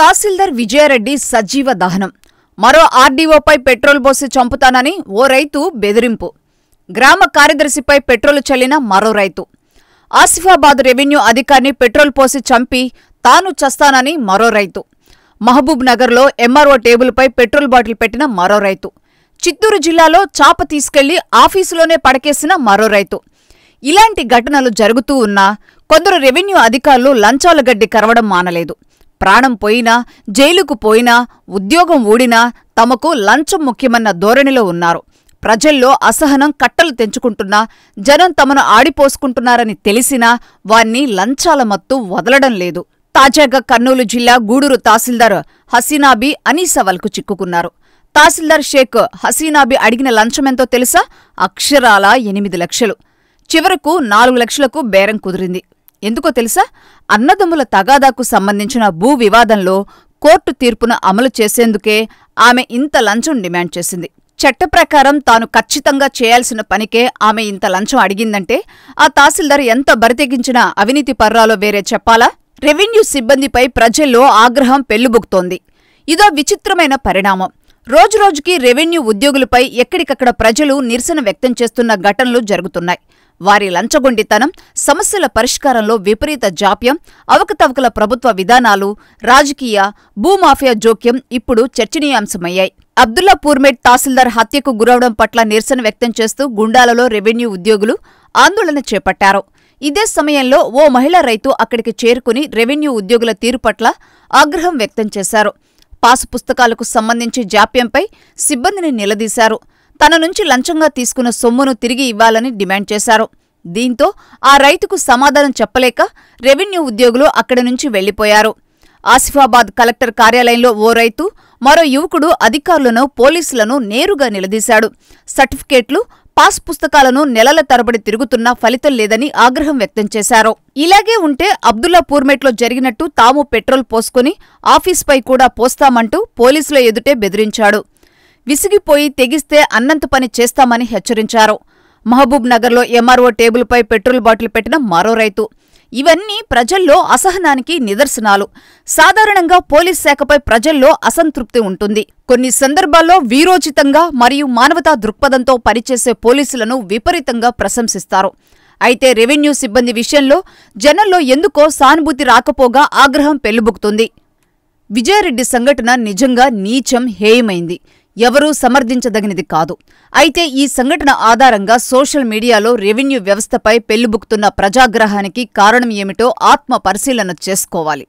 తహసీల్దార్ విజయారెడ్డి సజీవ దహనం మరో ఆర్డీఓపై పెట్రోల్ పోసి చంపుతానని ఓ రైతు బెదిరింపు గ్రామ కార్యదర్శిపై పెట్రోల్ చల్లిన మరో రైతు ఆసిఫాబాద్ రెవెన్యూ అధికారిని పెట్రోల్ పోసి చంపి తాను చస్తానని మరో రైతు మహబూబ్ నగర్లో ఎంఆర్ఓ టేబుల్పై పెట్రోల్ బాటిల్ పెట్టిన మరో రైతు చిత్తూరు జిల్లాలో చాప తీసుకెళ్లి ఆఫీసులోనే పడకేసిన మరో రైతు ఇలాంటి ఘటనలు జరుగుతూ ఉన్నా కొందరు రెవెన్యూ అధికారులు లంచాల గడ్డి కరవడం మానలేదు ప్రాణం పోయినా జైలుకు పోయినా ఉద్యోగం ఊడినా తమకు లంచం ముఖ్యమన్న ధోరణిలో ఉన్నారు ప్రజల్లో అసహనం కట్టలు తెంచుకుంటున్నా జనం తమను ఆడిపోసుకుంటున్నారని తెలిసినా వాన్ని లంచాల మత్తు వదలడం లేదు తాజాగా కర్నూలు జిల్లా గూడూరు తహసీల్దార్ హసీనాబీ అనీసవల్కు చిక్కుకున్నారు తహసీల్దార్ షేక్ హసీనాబీ అడిగిన లంచమెంతో తెలుసా అక్షరాల ఎనిమిది లక్షలు చివరకు నాలుగు లక్షలకు బేరం కుదిరింది ఎందుకో తెలుసా అన్నదమ్ముల తగాదాకు సంబంధించిన భూ వివాదంలో కోర్టు తీర్పును అమలు చేసేందుకే ఆమె ఇంత లంచం డిమాండ్ చేసింది చట్ట ప్రకారం తాను ఖచ్చితంగా చేయాల్సిన పనికే ఆమె ఇంత లంచం అడిగిందంటే ఆ తహసీల్దార్ ఎంత బరితెగించినా అవినీతి పర్రాలో వేరే చెప్పాలా రెవెన్యూ సిబ్బందిపై ప్రజల్లో ఆగ్రహం పెళ్లుబుక్తోంది ఇదో విచిత్రమైన పరిణామం రోజురోజుకి రెవెన్యూ ఉద్యోగులపై ఎక్కడికక్కడ ప్రజలు నిరసన వ్యక్తం చేస్తున్న ఘటనలు జరుగుతున్నాయి వారి లంచగొండితనం సమస్యల పరిష్కారంలో విపరీత జాప్యం అవకతవకల ప్రభుత్వ విధానాలు రాజకీయ భూమాఫియా జోక్యం ఇప్పుడు చర్చనీయాంశమయ్యాయి అబ్దుల్లా పూర్మేట్ తహసీల్దార్ హత్యకు గురవడం పట్ల నిరసన వ్యక్తం చేస్తూ గుండాలలో రెవెన్యూ ఉద్యోగులు ఆందోళన చేపట్టారు ఇదే సమయంలో ఓ మహిళా రైతు అక్కడికి చేరుకుని రెవెన్యూ ఉద్యోగుల తీరు పట్ల ఆగ్రహం వ్యక్తం చేశారు పాసు పుస్తకాలకు సంబంధించి జాప్యంపై సిబ్బందిని నిలదీశారు తన నుంచి లంచంగా తీసుకున్న సొమ్మును తిరిగి ఇవ్వాలని డిమాండ్ చేశారు దీంతో ఆ రైతుకు సమాధానం చెప్పలేక రెవెన్యూ ఉద్యోగులు అక్కడి నుంచి వెళ్లిపోయారు ఆసిఫాబాద్ కలెక్టర్ కార్యాలయంలో ఓ రైతు మరో యువకుడు అధికారులను పోలీసులను నేరుగా నిలదీశాడు సర్టిఫికేట్లు పాస్ పుస్తకాలను నెలల తరబడి తిరుగుతున్నా ఫలితం లేదని ఆగ్రహం వ్యక్తం చేశారు ఇలాగే ఉంటే అబ్దుల్లా పూర్మేట్లో జరిగినట్టు తాము పెట్రోల్ పోసుకుని ఆఫీస్పై కూడా పోస్తామంటూ పోలీసుల ఎదుటే బెదిరించాడు విసిగిపోయి తెగిస్తే అన్నంత పని చేస్తామని హెచ్చరించారు మహబూబ్ నగర్లో ఎంఆర్ఓ టేబుల్పై పెట్రోల్ బాటిల్ పెట్టిన మరో రైతు ఇవన్నీ ప్రజల్లో అసహనానికి నిదర్శనాలు సాధారణంగా పోలీస్ శాఖపై ప్రజల్లో అసంతృప్తి ఉంటుంది కొన్ని సందర్భాల్లో వీరోచితంగా మరియు మానవతా దృక్పథంతో పనిచేసే పోలీసులను విపరీతంగా ప్రశంసిస్తారు అయితే రెవెన్యూ సిబ్బంది విషయంలో జనంలో ఎందుకో సానుభూతి రాకపోగా ఆగ్రహం పెళ్లిబుకుతుంది విజయారెడ్డి సంఘటన నిజంగా నీచం హేయమైంది ఎవరూ సమర్థించదగినది కాదు అయితే ఈ సంఘటన ఆధారంగా సోషల్ మీడియాలో రెవెన్యూ వ్యవస్థపై పెళ్లిబుక్తున్న ప్రజాగ్రహానికి కారణం ఏమిటో ఆత్మ పరిశీలన చేసుకోవాలి